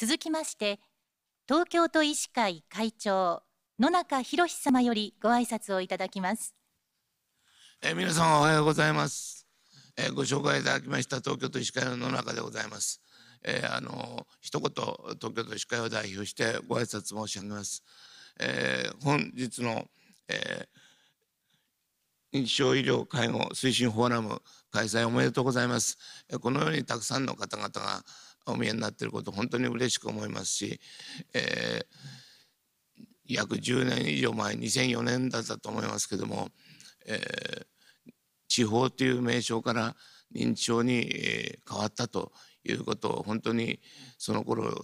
続きまして、東京都医師会会長、野中博様よりご挨拶をいただきます。え皆さんおはようございます。えご紹介いただきました東京都医師会の野中でございます。えー、あの一言東京都医師会を代表してご挨拶申し上げます。えー、本日の、えー認知症医療介護推進フォーラム開催おめでとうございます。このようにたくさんの方々がお見えになっていること本当に嬉しく思いますし、えー、約10年以上前2004年だったと思いますけども、えー、地方という名称から認知症に、え変わったということを本当にその頃携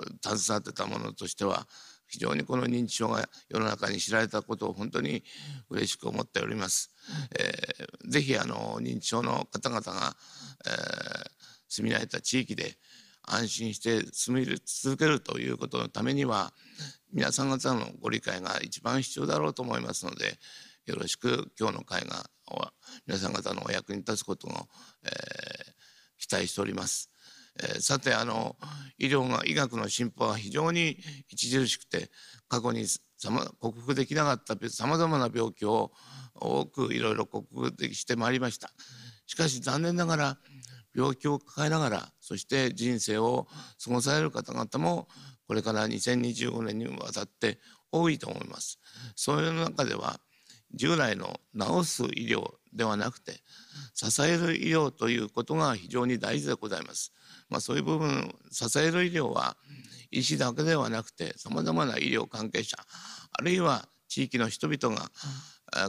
わってたものとしては非常にこの認知症が世の中に知られたことを本当に嬉しく思っております。えー、ぜひあの認知症の方々が、えー、住み慣れた地域で安心して住み続けるということのためには皆さん方のご理解が一番必要だろうと思いますのでよろしく今日の会が皆さん方のお役に立つことを、えー、期待しております。えー、さてあの医療が医学の進歩は非常に著しくて過去に克服できなかったさまざまな病気を多くいろいろ克服してまいりました。しかし残念ながら病気を抱えながらそして人生を過ごされる方々もこれから2025年にわたって多いと思います。そういう中では従来の治す医療ではなくて支える医療ということが非常に大事でございます。まあ、そういう部分支える医療は医師だけではなくてさまざまな医療関係者あるいは地域の人々が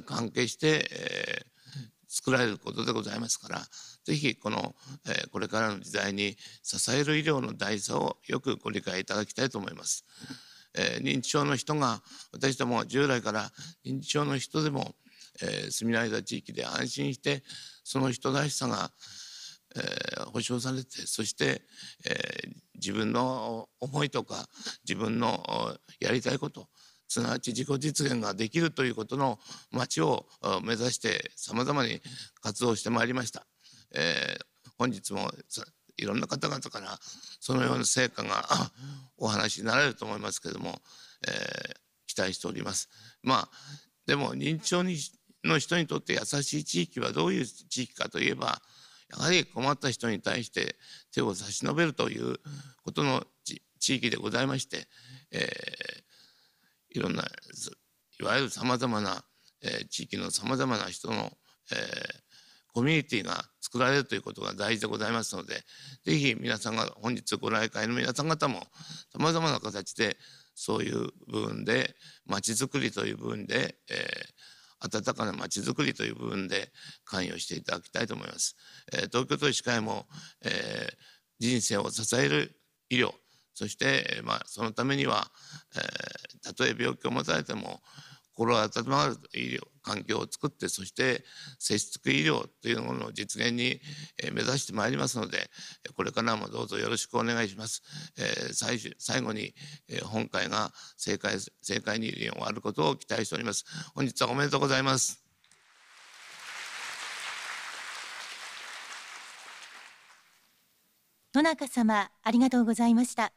関係して、えー、作られることでございますからぜひこの、えー、これからの時代に支える医療の大事さをよくご理解いただきたいと思います。えー、認知症の人が私ども従来から認知症の人でもえー、住み慣れた地域で安心してその人らしさが、えー、保障されてそして、えー、自分の思いとか自分のやりたいことすなわち自己実現ができるということの街を目指してさまざまに活動してまいりました。えー、本日もいろんな方々からそのような成果が お話になられると思いますけれども、えー、期待しております。まあでも認知症にの人にとって優しい地域はどういう地域かといえばやはり困った人に対して手を差し伸べるということの地域でございまして、えー、いろんないわゆるさまざまな、えー、地域のさまざまな人の、えー、コミュニティが作られるということが大事でございますので是非皆さんが本日ご来会の皆さん方もさまざまな形でそういう部分でまちづくりという部分で、えー、温かなまちづくりという部分で関与していただきたいと思います。え東京都医師会も、え人生を支える医療そして、まあ、そのためには、えたとえ病気を持たれても心温まる医療環境を作ってそして接し医療というものを実現に目指してまいりますのでこれからもどうぞよろしくお願いします。えー、最最後に、えー、本会が正解正解に終わることを期待しております。本日はおめでとうございます。野中様ありがとうございました。